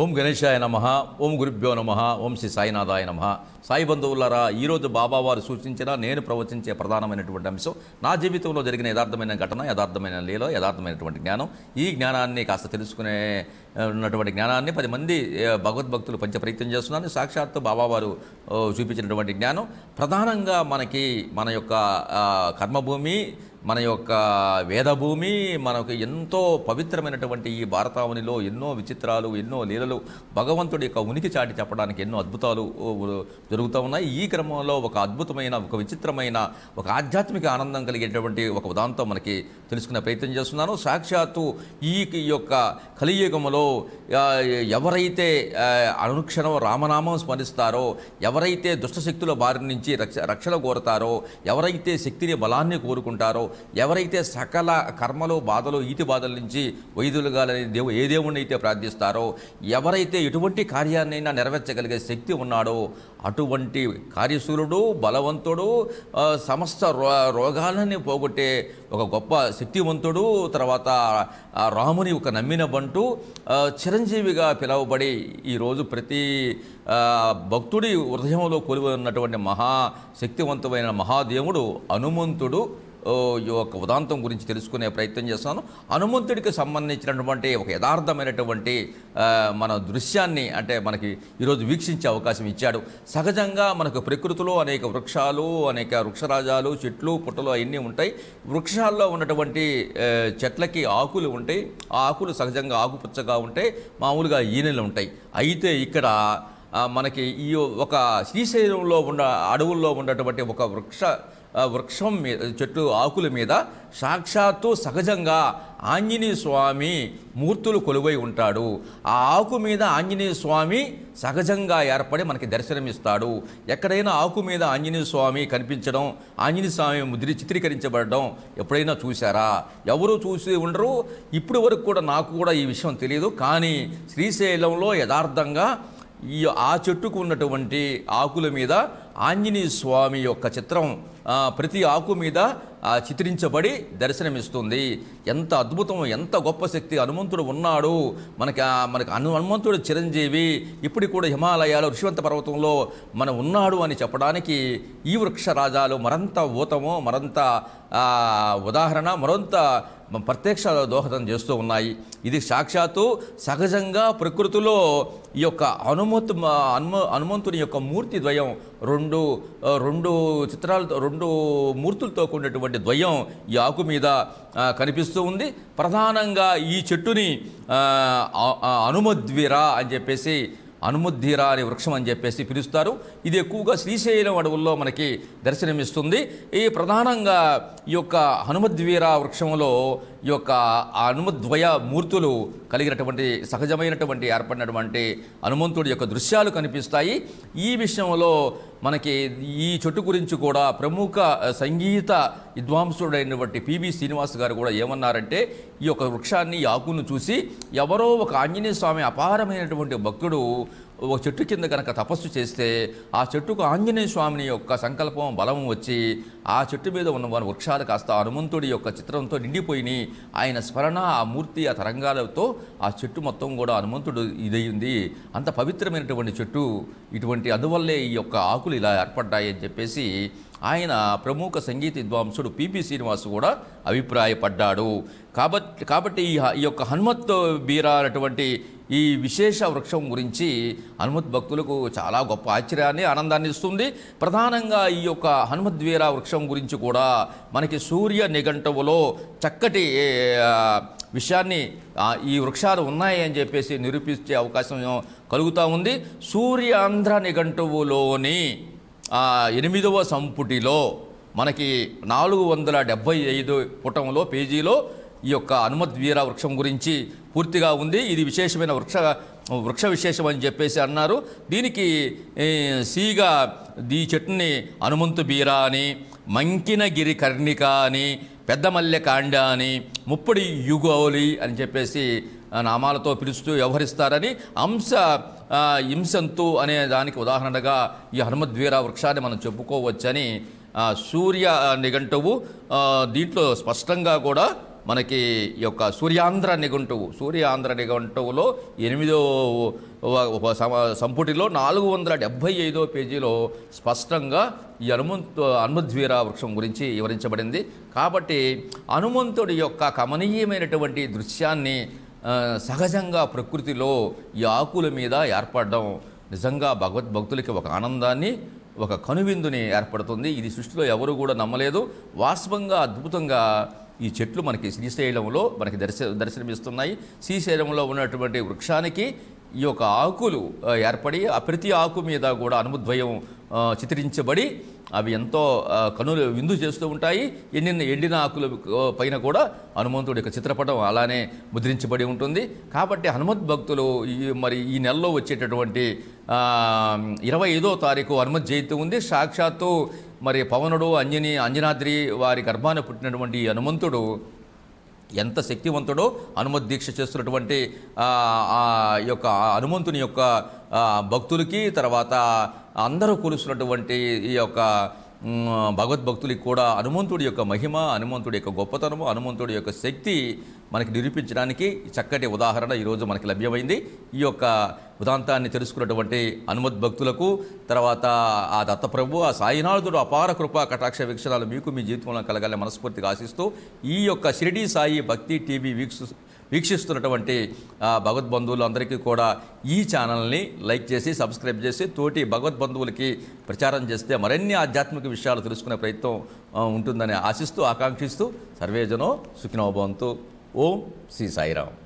ఓం గణేశాయ నమ ఓం గురుభ్యో నమ ఓం శ్రీ సాయినాథాయ నమ సాయి బంధువులారా ఈరోజు బాబావారు సూచించిన నేను ప్రవచించే ప్రధానమైనటువంటి అంశం నా జీవితంలో జరిగిన యథార్థమైన ఘటన యథార్థమైన లీల యథార్థమైనటువంటి జ్ఞానం ఈ జ్ఞానాన్ని కాస్త తెలుసుకునే ఉన్నటువంటి జ్ఞానాన్ని పది మంది భగవద్భక్తులు పంచ ప్రయత్నం చేస్తున్నారు సాక్షాత్తు బాబావారు చూపించినటువంటి జ్ఞానం ప్రధానంగా మనకి మన యొక్క కర్మభూమి మన యొక్క వేదభూమి మనకు ఎంతో పవిత్రమైనటువంటి ఈ భారతావనిలో ఎన్నో విచిత్రాలు ఎన్నో లీలలు భగవంతుడి యొక్క ఉనికి చాటి చెప్పడానికి ఎన్నో అద్భుతాలు జరుగుతూ ఉన్నాయి ఈ క్రమంలో ఒక అద్భుతమైన ఒక విచిత్రమైన ఒక ఆధ్యాత్మిక ఆనందం కలిగేటువంటి ఒక ఉదాంతం మనకి తెలుసుకునే ప్రయత్నం చేస్తున్నాను సాక్షాత్తు ఈ యొక్క కలియుగంలో ఎవరైతే అనుక్షణం రామనామం స్మరిస్తారో ఎవరైతే దుష్టశక్తుల బారి నుంచి రక్ష రక్షణ కోరతారో ఎవరైతే శక్తిని బలాన్ని కోరుకుంటారో ఎవరైతే సకల కర్మలు బాధలు ఈతి బాధల నుంచి వైద్యులుగాలని దేవు ఏ దేవుణ్ణి అయితే ప్రార్థిస్తారో ఎవరైతే ఎటువంటి కార్యాన్నైనా నెరవేర్చగలిగే శక్తి ఉన్నాడో అటువంటి కార్యశూరుడు బలవంతుడు సమస్త రో రోగాలని పోగొట్టే ఒక గొప్ప శక్తివంతుడు తర్వాత రాముని ఒక నమ్మిన బంటు చిరంజీవిగా పిలువబడి ఈరోజు ప్రతి భక్తుడి హృదయంలో కొలివి ఉన్నటువంటి మహా శక్తివంతమైన మహాదేవుడు హనుమంతుడు యొక్క ఉదాంతం గురించి తెలుసుకునే ప్రయత్నం చేస్తాను హనుమంతుడికి సంబంధించినటువంటి ఒక యథార్థమైనటువంటి మన దృశ్యాన్ని అంటే మనకి ఈరోజు వీక్షించే అవకాశం ఇచ్చాడు సహజంగా మనకు ప్రకృతిలో అనేక వృక్షాలు అనేక వృక్షరాజాలు చెట్లు పుట్టలు అవన్నీ ఉంటాయి వృక్షాల్లో ఉన్నటువంటి చెట్లకి ఆకులు ఉంటాయి ఆ ఆకులు సహజంగా ఆకుపచ్చగా ఉంటాయి మామూలుగా ఈనెలు ఉంటాయి అయితే ఇక్కడ మనకి ఈ ఒక శ్రీశైలంలో ఉన్న అడవుల్లో ఉన్నటువంటి ఒక వృక్ష వృక్షం మీద చెట్టు ఆకుల మీద సాక్షాత్తు సహజంగా ఆంజనేయ స్వామి మూర్తులు కొలువై ఉంటాడు ఆ ఆకు మీద ఆంజనేయ స్వామి సహజంగా ఏర్పడి మనకి దర్శనమిస్తాడు ఎక్కడైనా ఆకు మీద ఆంజనేయ స్వామి కనిపించడం ఆంజనేయ స్వామి ముద్రి చిత్రీకరించబడడం ఎప్పుడైనా చూశారా ఎవరు చూసి ఉండరు ఇప్పటి వరకు కూడా నాకు కూడా ఈ విషయం తెలియదు కానీ శ్రీశైలంలో యథార్థంగా ఈ ఆ చెట్టుకు ఉన్నటువంటి ఆకుల మీద ఆంజనేయ స్వామి యొక్క చిత్రం ప్రతి ఆకు మీద చిత్రించబడి దర్శనమిస్తుంది ఎంత అద్భుతం ఎంత గొప్ప శక్తి హనుమంతుడు ఉన్నాడు మనకి మనకి హను హనుమంతుడు చిరంజీవి ఇప్పుడు కూడా హిమాలయాలు ఋషివంత పర్వతంలో మన ఉన్నాడు అని చెప్పడానికి ఈ వృక్ష రాజాలు మరంత ఊతము మరంత ఉదాహరణ మరొంత ప్రత్యక్షాలు దోహదం చేస్తూ ఉన్నాయి ఇది సాక్షాత్తు సహజంగా ప్రకృతిలో ఈ యొక్క హనుమత్ హనుమంతుని యొక్క మూర్తి ద్వయం రెండు రెండు చిత్రాలతో రెండు మూర్తులతో కూడినటువంటి ద్వయం ఈ ఆకు మీద కనిపిస్తూ ఉంది ప్రధానంగా ఈ చెట్టుని హనుమద్విర అని చెప్పేసి అనుముద్ధీరా అనే వృక్షం అని చెప్పేసి పిలుస్తారు ఇది ఎక్కువగా శ్రీశైలం అడవుల్లో మనకి దర్శనమిస్తుంది ఈ ప్రధానంగా ఈ యొక్క హనుమద్వీర వృక్షంలో ఈ యొక్క హనుమద్వయ మూర్తులు కలిగినటువంటి సహజమైనటువంటి ఏర్పడినటువంటి హనుమంతుడి యొక్క దృశ్యాలు కనిపిస్తాయి ఈ విషయంలో మనకి ఈ చెట్టు గురించి కూడా ప్రముఖ సంగీత విద్వాంసుడైనటువంటి పివి శ్రీనివాస్ గారు కూడా ఏమన్నారంటే ఈ యొక్క వృక్షాన్ని ఆకును చూసి ఎవరో ఒక ఆంజనేయ స్వామి అపారమైనటువంటి భక్తుడు ఓ చెట్టు కింద కనుక తపస్సు చేస్తే ఆ చెట్టుకు ఆంజనేయ స్వామిని యొక్క సంకల్పం బలం వచ్చి ఆ చెట్టు మీద ఉన్న వారి వృక్షాలు కాస్త హనుమంతుడి యొక్క చిత్రంతో నిండిపోయినాయి ఆయన స్మరణ ఆ మూర్తి ఆ తరంగాలతో ఆ చెట్టు మొత్తం కూడా హనుమంతుడు ఇదయ్యింది అంత పవిత్రమైనటువంటి చెట్టు ఇటువంటి అందువల్లే ఈ యొక్క ఆకులు ఇలా ఏర్పడ్డాయి అని చెప్పేసి ఆయన ప్రముఖ సంగీత విద్వాంసుడు పిపి శ్రీనివాస్ కూడా అభిప్రాయపడ్డాడు కాబట్టి కాబట్టి ఈ యొక్క హనుమత్ బీరా అనేటువంటి ఈ విశేష వృక్షం గురించి హనుమత్ భక్తులకు చాలా గొప్ప ఆశ్చర్యాన్ని ఆనందాన్ని ఇస్తుంది ప్రధానంగా ఈ యొక్క హనుమద్వీరా వృక్షం గురించి కూడా మనకి సూర్య నిఘంటువులో చక్కటి విషయాన్ని ఈ వృక్షాలు ఉన్నాయని చెప్పేసి నిరూపించే అవకాశం కలుగుతూ ఉంది సూర్యాంధ్ర నిఘంటువులోని ఎనిమిదవ సంపుటిలో మనకి నాలుగు వందల డెబ్భై ఐదు పుటంలో పేజీలో ఈ యొక్క హనుమద్వీర వీర వృక్షం గురించి పూర్తిగా ఉంది ఇది విశేషమైన వృక్ష వృక్ష విశేషం అని చెప్పేసి అన్నారు దీనికి సీగా ఈ చెట్టుని హనుమంతు బీర అని మంకినగిరి కర్ణిక అని పెద్దమల్లె కాండ అని ముప్పడి యుగోలి అని చెప్పేసి నామాలతో పిలుస్తూ వ్యవహరిస్తారని అంశ హింసంతు అనే దానికి ఉదాహరణగా ఈ హనుమద్వీర వృక్షాన్ని మనం చెప్పుకోవచ్చని సూర్య నిఘంటువు దీంట్లో స్పష్టంగా కూడా మనకి ఈ యొక్క సూర్యాంధ్ర నిఘంటువు సూర్యాంధ్ర నిఘంటువులో ఎనిమిదో సంపుటిలో నాలుగు వందల డెబ్భై ఐదో పేజీలో స్పష్టంగా ఈ హనుమంతు హనుమద్వీర వృక్షం గురించి వివరించబడింది కాబట్టి హనుమంతుడి యొక్క కమనీయమైనటువంటి దృశ్యాన్ని సహజంగా ప్రకృతిలో ఈ ఆకుల మీద ఏర్పడడం నిజంగా భగవద్భక్తులకి ఒక ఆనందాన్ని ఒక కనువిందుని ఏర్పడుతుంది ఇది సృష్టిలో ఎవరు కూడా నమ్మలేదు వాస్తవంగా అద్భుతంగా ఈ చెట్లు మనకి శ్రీశైలంలో మనకి దర్శ దర్శనమిస్తున్నాయి శ్రీశైలంలో ఉన్నటువంటి వృక్షానికి ఈ యొక్క ఆకులు ఏర్పడి ఆ ప్రతి ఆకు మీద కూడా అనుమద్వయం చిత్రించబడి అవి ఎంతో కనులు విందు చేస్తూ ఉంటాయి ఎండిన ఎండిన ఆకుల పైన కూడా హనుమంతుడి యొక్క చిత్రపటం అలానే ముద్రించబడి ఉంటుంది కాబట్టి హనుమద్ భక్తులు ఈ మరి ఈ నెలలో వచ్చేటటువంటి ఇరవై ఐదో తారీఖు హనుమత్ జయంతి ఉంది సాక్షాత్తు మరి పవనుడు అంజని అంజనాద్రి వారి గర్భాన పుట్టినటువంటి హనుమంతుడు ఎంత శక్తివంతుడో హనుమత్ దీక్ష చేస్తున్నటువంటి యొక్క హనుమంతుని యొక్క భక్తులకి తర్వాత అందరూ కూలుస్తున్నటువంటి ఈ యొక్క భగవద్భక్తులకి కూడా హనుమంతుడి యొక్క మహిమ హనుమంతుడి యొక్క గొప్పతనము హనుమంతుడి యొక్క శక్తి మనకి నిరూపించడానికి చక్కటి ఉదాహరణ ఈరోజు మనకి లభ్యమైంది ఈ యొక్క ఉదాంతాన్ని తెలుసుకున్నటువంటి హనుమద్ భక్తులకు తర్వాత ఆ దత్తప్రభు ఆ సాయినాథుడు అపార కృప కటాక్ష వీక్షణాలు మీకు మీ జీవితంలో కలగాలని మనస్ఫూర్తిగా ఆశిస్తూ ఈ యొక్క షిరిడీ సాయి భక్తి టీవీ వీక్ష వీక్షిస్తున్నటువంటి భగవద్బంధువులు అందరికీ కూడా ఈ ఛానల్ని లైక్ చేసి సబ్స్క్రైబ్ చేసి తోటి భగవద్బంధువులకి ప్రచారం చేస్తే మరిన్ని ఆధ్యాత్మిక విషయాలు తెలుసుకునే ప్రయత్నం ఉంటుందని ఆశిస్తూ ఆకాంక్షిస్తూ సర్వేజనో సుఖినోభవంతు ఓం శ్రీ సాయిరామ్